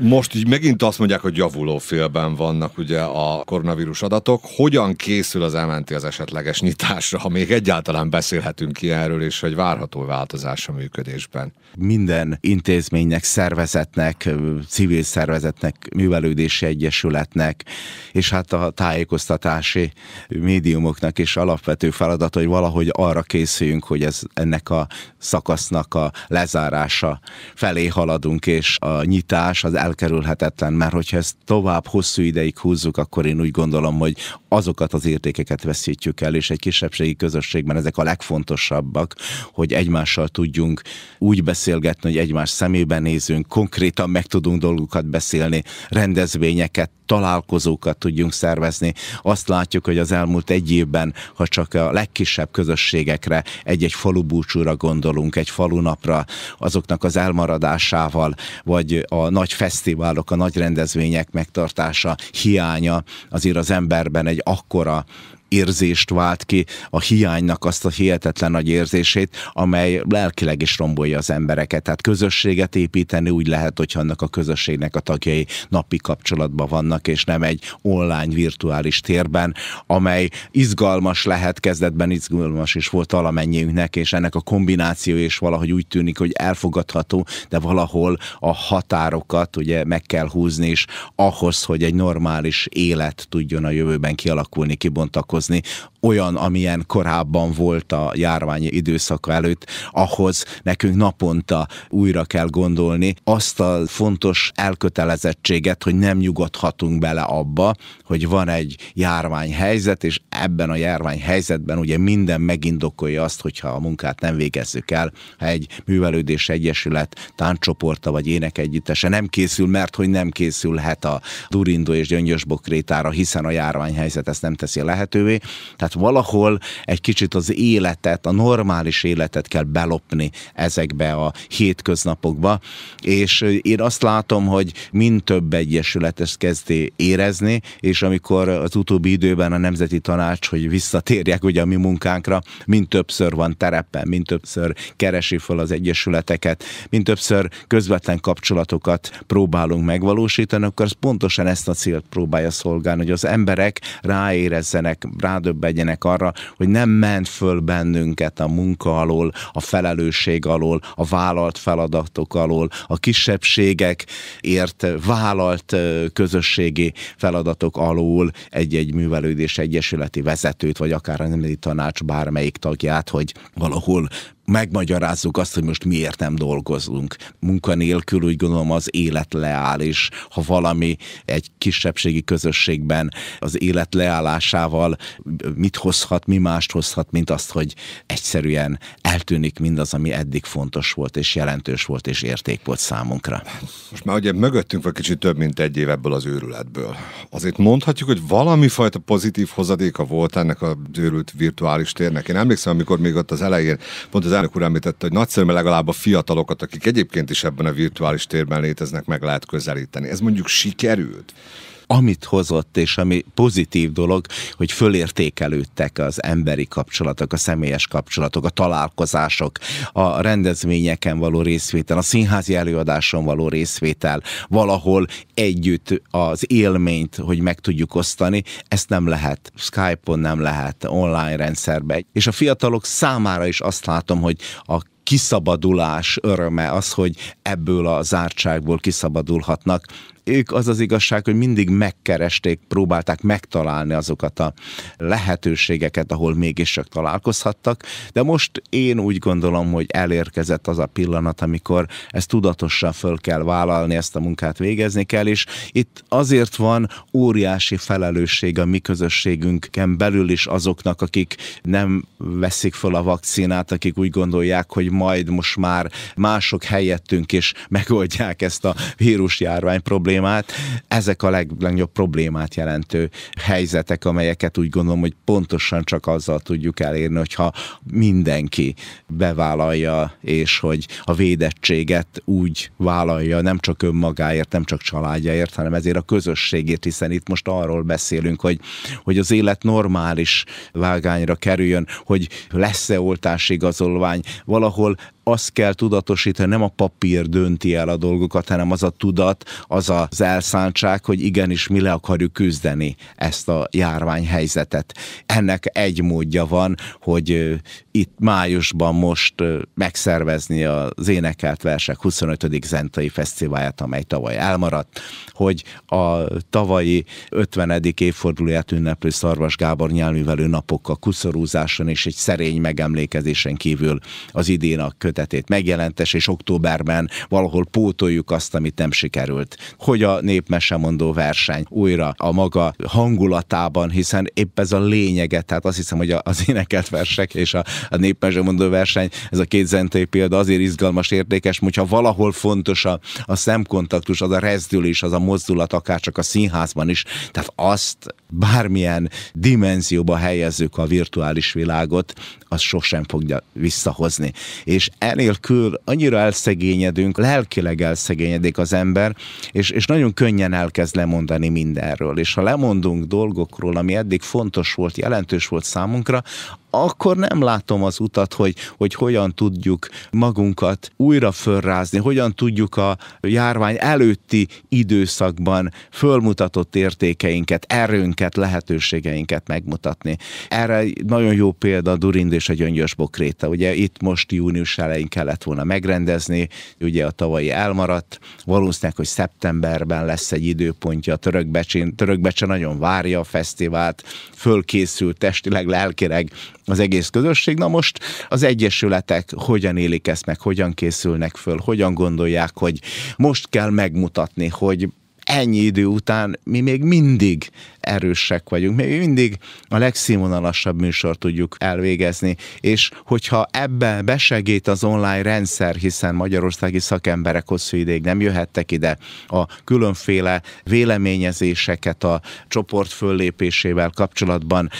Most így megint azt mondják, hogy javuló félben vannak ugye a koronavírus adatok. Hogyan készül az MNT az esetleges nyitásra, ha még egyáltalán beszélhetünk ilyenről, és hogy várható változás a működésben? Minden intézménynek, szervezetnek, civil szervezetnek, művelődési egyesületnek, és hát a tájékoztatási médiumoknak is alapvető feladat, hogy valahogy arra készüljünk, hogy ez ennek a szakasznak a lezárása felé haladunk, és a nyitás, az elkerülhetetlen, mert hogyha ezt tovább hosszú ideig húzzuk, akkor én úgy gondolom, hogy azokat az értékeket veszítjük el, és egy kisebbségi közösségben ezek a legfontosabbak, hogy egymással tudjunk úgy beszélgetni, hogy egymás szemébe nézünk, konkrétan meg tudunk dolgokat beszélni, rendezvényeket találkozókat tudjunk szervezni. Azt látjuk, hogy az elmúlt egy évben, ha csak a legkisebb közösségekre, egy-egy falu búcsúra gondolunk, egy falunapra, azoknak az elmaradásával, vagy a nagy fesztiválok, a nagy rendezvények megtartása hiánya azért az emberben egy akkora érzést vált ki, a hiánynak azt a hihetetlen nagy érzését, amely lelkileg is rombolja az embereket. Tehát közösséget építeni úgy lehet, hogyha annak a közösségnek a tagjai napi kapcsolatban vannak, és nem egy online virtuális térben, amely izgalmas lehet, kezdetben izgalmas is volt valamennyiünknek, és ennek a kombináció is valahogy úgy tűnik, hogy elfogadható, de valahol a határokat ugye meg kell húzni is ahhoz, hogy egy normális élet tudjon a jövőben kialakulni, kibontakozni foglalkozni, olyan, amilyen korábban volt a járvány időszaka előtt, ahhoz nekünk naponta újra kell gondolni azt a fontos elkötelezettséget, hogy nem nyugodhatunk bele abba, hogy van egy járványhelyzet, és ebben a járványhelyzetben ugye minden megindokolja azt, hogyha a munkát nem végezzük el, ha egy művelődés egyesület, táncsoporta vagy énekegyüttese nem készül, mert hogy nem készülhet a durindó és gyöngyös bokrétára, hiszen a járványhelyzet ezt nem teszi lehetővé, tévé, tehát valahol egy kicsit az életet, a normális életet kell belopni ezekbe a hétköznapokba, és én azt látom, hogy mind több egyesület ezt kezdi érezni, és amikor az utóbbi időben a Nemzeti Tanács, hogy visszatérjek ugye a mi munkánkra, mind többször van terepen, mind többször keresi fel az egyesületeket, mind többször közvetlen kapcsolatokat próbálunk megvalósítani, akkor az pontosan ezt a célt próbálja szolgálni, hogy az emberek ráérezzenek rádöbbenjenek arra, hogy nem ment föl bennünket a munka alól, a felelősség alól, a vállalt feladatok alól, a kisebbségekért vállalt közösségi feladatok alól egy-egy művelődés egyesületi vezetőt, vagy akár a nemzeti tanács bármelyik tagját, hogy valahol megmagyarázzuk azt, hogy most miért nem dolgozunk. Munkanélkül úgy gondolom az élet leáll, és ha valami egy kisebbségi közösségben az élet leállásával mit hozhat, mi mást hozhat, mint azt, hogy egyszerűen eltűnik mindaz, ami eddig fontos volt, és jelentős volt, és érték volt számunkra. Most már ugye mögöttünk van kicsit több, mint egy év ebből az őrületből. Azért mondhatjuk, hogy valami fajta pozitív hozadéka volt ennek a őrült virtuális térnek. Én emlékszem, amikor még ott az elején, pont az elnök úr említette, hogy mert legalább a fiatalokat, akik egyébként is ebben a virtuális térben léteznek, meg lehet közelíteni. Ez mondjuk sikerült? amit hozott, és ami pozitív dolog, hogy fölértékelődtek az emberi kapcsolatok, a személyes kapcsolatok, a találkozások, a rendezvényeken való részvétel, a színházi előadáson való részvétel, valahol együtt az élményt, hogy meg tudjuk osztani, ezt nem lehet Skype-on, nem lehet online rendszerbe. És a fiatalok számára is azt látom, hogy a kiszabadulás öröme az, hogy ebből a zártságból kiszabadulhatnak, ők az az igazság, hogy mindig megkeresték, próbálták megtalálni azokat a lehetőségeket, ahol mégis csak találkozhattak, de most én úgy gondolom, hogy elérkezett az a pillanat, amikor ezt tudatosan föl kell vállalni, ezt a munkát végezni kell, és itt azért van óriási felelősség a mi közösségünkben belül is azoknak, akik nem veszik föl a vakcinát, akik úgy gondolják, hogy majd most már mások helyettünk is megoldják ezt a vírusjárvány problémát, problémát. Ezek a leg, legnagyobb problémát jelentő helyzetek, amelyeket úgy gondolom, hogy pontosan csak azzal tudjuk elérni, hogyha mindenki bevállalja, és hogy a védettséget úgy vállalja, nem csak önmagáért, nem csak családjáért, hanem ezért a közösségét, hiszen itt most arról beszélünk, hogy, hogy az élet normális vágányra kerüljön, hogy lesz-e oltásigazolvány, valahol azt kell tudatosítani, nem a papír dönti el a dolgokat, hanem az a tudat, az az elszántság, hogy igenis mi le akarjuk küzdeni ezt a járványhelyzetet. Ennek egy módja van, hogy itt májusban most megszervezni az énekelt versek 25. Zentai Fesztiválját, amely tavaly elmaradt, hogy a tavalyi 50. évfordulóját ünneplő Szarvas Gábor nyelművelő napokkal kuszorúzáson és egy szerény megemlékezésen kívül az idén a kötetét megjelentes, és októberben valahol pótoljuk azt, amit nem sikerült. Hogy a népmesemondó verseny újra a maga hangulatában, hiszen épp ez a lényege, tehát azt hiszem, hogy az énekelt versek és a a népmesdemondó verseny, ez a két zentei példa azért izgalmas, értékes, hogyha valahol fontos a, a szemkontaktus, az a rezdülés, az a mozdulat, akár csak a színházban is, tehát azt bármilyen dimenzióba helyezzük a virtuális világot, az sosem fogja visszahozni. És enélkül annyira elszegényedünk, lelkileg elszegényedik az ember, és, és nagyon könnyen elkezd lemondani mindenről. És ha lemondunk dolgokról, ami eddig fontos volt, jelentős volt számunkra, akkor nem látom az utat, hogy, hogy hogyan tudjuk magunkat újra fölrázni, hogyan tudjuk a járvány előtti időszakban fölmutatott értékeinket, erőnket, lehetőségeinket megmutatni. Erre nagyon jó példa Durind és a Gyöngyös Bokréta. Ugye itt most június elején kellett volna megrendezni, ugye a tavalyi elmaradt, valószínűleg, hogy szeptemberben lesz egy időpontja, a Törökbecsin, Törökbecse nagyon várja a fesztivált, fölkészült testileg, lelkileg, az egész közösség. Na most az egyesületek hogyan élik ezt meg, hogyan készülnek föl, hogyan gondolják, hogy most kell megmutatni, hogy ennyi idő után mi még mindig erősek vagyunk, még mindig a legszínvonalasabb műsor tudjuk elvégezni, és hogyha ebben besegít az online rendszer, hiszen magyarországi szakemberek hosszú ideig nem jöhettek ide, a különféle véleményezéseket a csoport föllépésével kapcsolatban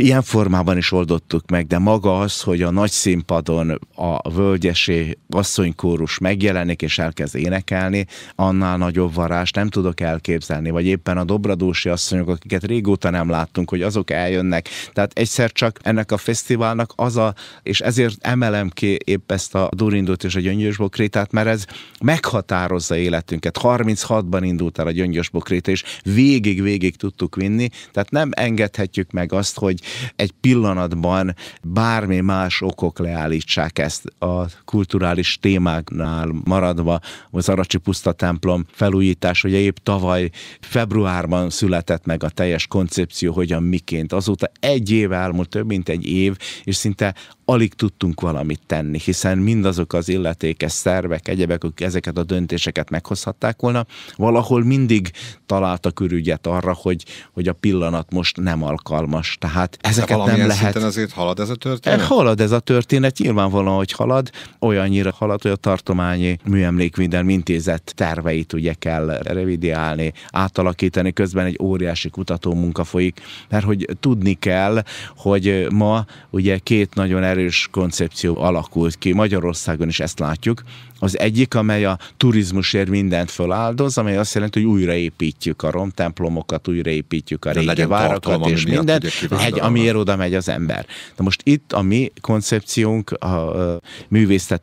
Ilyen formában is oldottuk meg, de maga az, hogy a nagy színpadon a völgyesi asszonykórus megjelenik és elkezd énekelni, annál nagyobb varázs nem tudok elképzelni, vagy éppen a dobradósi asszonyok, akiket régóta nem láttunk, hogy azok eljönnek. Tehát egyszer csak ennek a fesztiválnak az a, és ezért emelem ki épp ezt a Durindót és a Gyöngyös Bokrétát, mert ez meghatározza életünket. 36-ban indult el a Gyöngyös Bokréta, és végig-végig tudtuk vinni, tehát nem engedhetjük meg azt, hogy egy pillanatban bármi más okok leállítsák ezt a kulturális témáknál maradva. Az Aracsi Puszta templom felújítás, ugye épp tavaly februárban született meg a teljes koncepció, hogyan miként. Azóta egy év elmúlt, több mint egy év, és szinte alig tudtunk valamit tenni, hiszen mindazok az illetékes szervek, egyebek, akik ezeket a döntéseket meghozhatták volna, valahol mindig találtak ürügyet arra, hogy, hogy a pillanat most nem alkalmas. Tehát Ezeket nem lehet. azért halad ez a történet? Eh, halad ez a történet, nyilvánvalóan, hogy halad, olyannyira halad, hogy a tartományi műemlékvédelmi intézet terveit ugye kell revidiálni, átalakítani, közben egy óriási kutató munka folyik, mert hogy tudni kell, hogy ma ugye két nagyon erős koncepció alakult ki, Magyarországon is ezt látjuk, az egyik, amely a turizmusért mindent föláldoz, amely azt jelenti, hogy újraépítjük a romtemplomokat, újraépítjük a régi várakat, és mindent. Egy amiért oda megy az ember. Na most itt a mi koncepciónk, a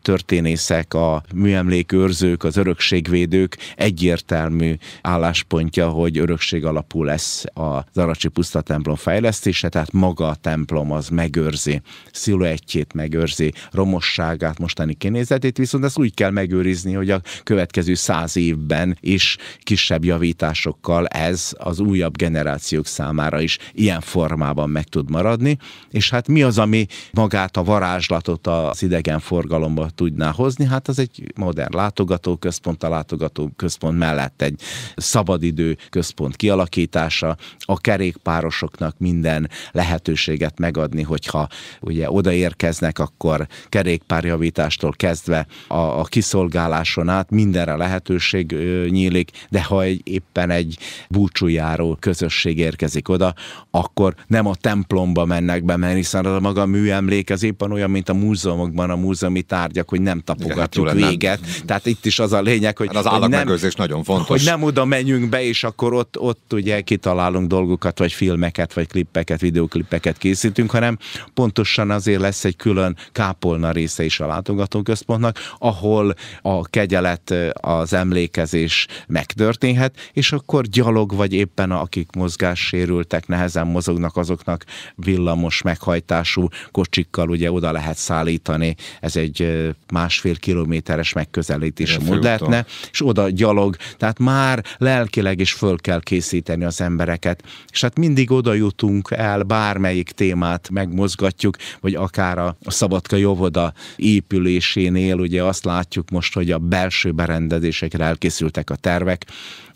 történészek, a műemlékőrzők, az örökségvédők egyértelmű álláspontja, hogy örökség alapú lesz a Aracsi Puszta templom fejlesztése, tehát maga a templom az megőrzi, sziluettjét megőrzi, romosságát, mostani kinézetét, viszont ezt úgy kell megőrizni, hogy a következő száz évben is kisebb javításokkal ez az újabb generációk számára is ilyen formában meg meg tud maradni, és hát mi az, ami magát a varázslatot az forgalomba tudná hozni? Hát az egy modern látogatóközpont, a látogatóközpont mellett egy szabadidő központ kialakítása, a kerékpárosoknak minden lehetőséget megadni, hogyha ugye odaérkeznek, akkor kerékpárjavítástól kezdve a, a kiszolgáláson át mindenre lehetőség nyílik, de ha egy, éppen egy búcsújáró közösség érkezik oda, akkor nem a te templomba mennek be, mert hiszen a maga a műemlék az éppen olyan, mint a múzeumokban a múzeumi tárgyak, hogy nem hát tapogatjuk Igen, véget. Nem. Tehát itt is az a lényeg, hogy, hát az állatmegőrzés nem, nagyon fontos. Hogy nem oda menjünk be, és akkor ott, ott ugye kitalálunk dolgokat, vagy filmeket, vagy klippeket, videoklippeket készítünk, hanem pontosan azért lesz egy külön kápolna része is a látogatóközpontnak, ahol a kegyelet, eh, az emlékezés megtörténhet, és akkor gyalog, vagy éppen akik mozgássérültek, nehezen mozognak, azoknak villamos meghajtású kocsikkal ugye oda lehet szállítani. Ez egy másfél kilométeres megközelítés mód lehetne, és oda gyalog. Tehát már lelkileg is föl kell készíteni az embereket. És hát mindig oda jutunk el, bármelyik témát megmozgatjuk, vagy akár a Szabadka Jovoda épülésénél ugye azt látjuk most, hogy a belső berendezésekre elkészültek a tervek,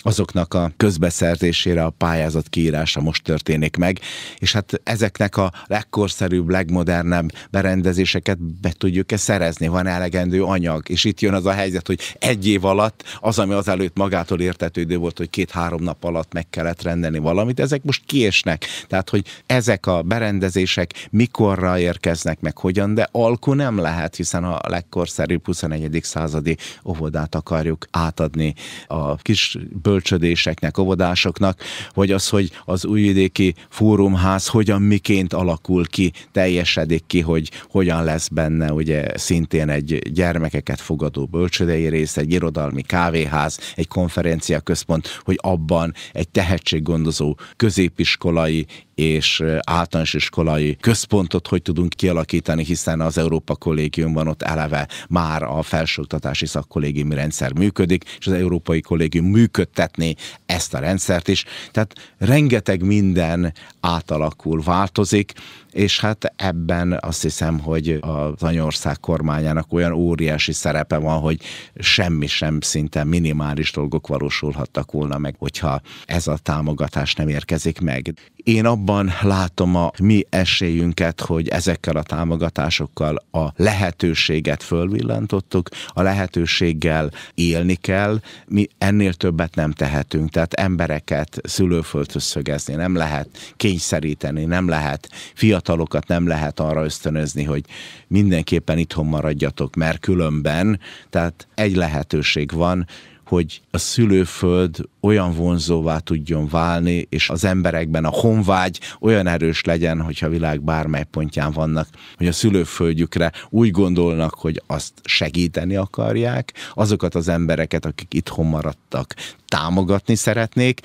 azoknak a közbeszerzésére a pályázat kiírása most történik meg, és hát ezeknek a legkorszerűbb, legmodernebb berendezéseket be tudjuk-e szerezni, van elegendő anyag, és itt jön az a helyzet, hogy egy év alatt az, ami azelőtt magától értetődő volt, hogy két-három nap alatt meg kellett rendelni valamit, ezek most kiesnek. Tehát, hogy ezek a berendezések mikorra érkeznek meg, hogyan, de alku nem lehet, hiszen a legkorszerűbb 21. századi óvodát akarjuk átadni a kis bölcsödéseknek, óvodásoknak, vagy az, hogy az újvidéki fórumház hogyan miként alakul ki, teljesedik ki, hogy hogyan lesz benne ugye szintén egy gyermekeket fogadó bölcsödei rész, egy irodalmi kávéház, egy konferencia központ, hogy abban egy tehetséggondozó középiskolai és általános iskolai központot hogy tudunk kialakítani, hiszen az Európa Kollégiumban ott eleve már a felsőoktatási szakkollégiumi rendszer működik, és az Európai Kollégium működte működtetni ezt a rendszert is. Tehát rengeteg minden átalakul, változik, és hát ebben azt hiszem, hogy az anyország kormányának olyan óriási szerepe van, hogy semmi sem szinte minimális dolgok valósulhattak volna meg, hogyha ez a támogatás nem érkezik meg. Én abban látom a mi esélyünket, hogy ezekkel a támogatásokkal a lehetőséget fölvillantottuk, a lehetőséggel élni kell, mi ennél többet nem nem tehetünk, tehát embereket szülőföldhöz szögezni nem lehet, kényszeríteni nem lehet, fiatalokat nem lehet arra ösztönözni, hogy mindenképpen itthon maradjatok, mert különben, tehát egy lehetőség van, hogy a szülőföld olyan vonzóvá tudjon válni, és az emberekben a honvágy olyan erős legyen, hogyha a világ bármely pontján vannak, hogy a szülőföldjükre úgy gondolnak, hogy azt segíteni akarják, azokat az embereket, akik itthon maradtak, támogatni szeretnék,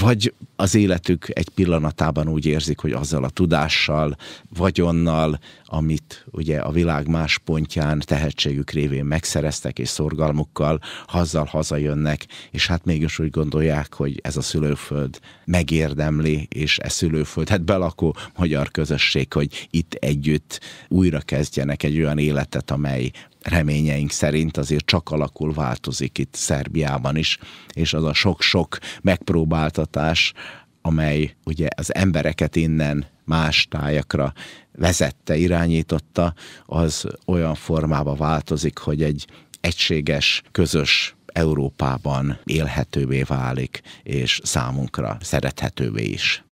vagy az életük egy pillanatában úgy érzik, hogy azzal a tudással, vagyonnal, amit ugye a világ más pontján tehetségük révén megszereztek és szorgalmukkal, hazzal hazajönnek, és hát mégis úgy gondolják, hogy ez a szülőföld megérdemli, és ez szülőföld, hát belakó magyar közösség, hogy itt együtt újra kezdjenek egy olyan életet, amely reményeink szerint azért csak alakul, változik itt Szerbiában is, és az a sok-sok megpróbáltatás, amely ugye az embereket innen más tájakra vezette, irányította, az olyan formába változik, hogy egy egységes, közös Európában élhetővé válik, és számunkra szerethetővé is.